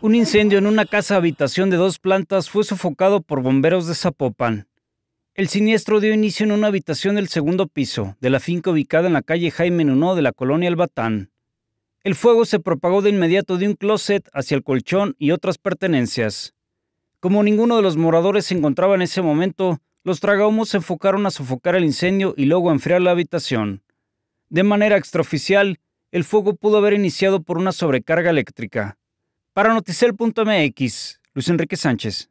Un incendio en una casa habitación de dos plantas fue sofocado por bomberos de Zapopan. El siniestro dio inicio en una habitación del segundo piso de la finca ubicada en la calle Jaime Nuno de la colonia Albatán. El fuego se propagó de inmediato de un closet hacia el colchón y otras pertenencias. Como ninguno de los moradores se encontraba en ese momento, los tragahumos se enfocaron a sofocar el incendio y luego a enfriar la habitación. De manera extraoficial, el fuego pudo haber iniciado por una sobrecarga eléctrica. Para Noticel.mx, Luis Enrique Sánchez.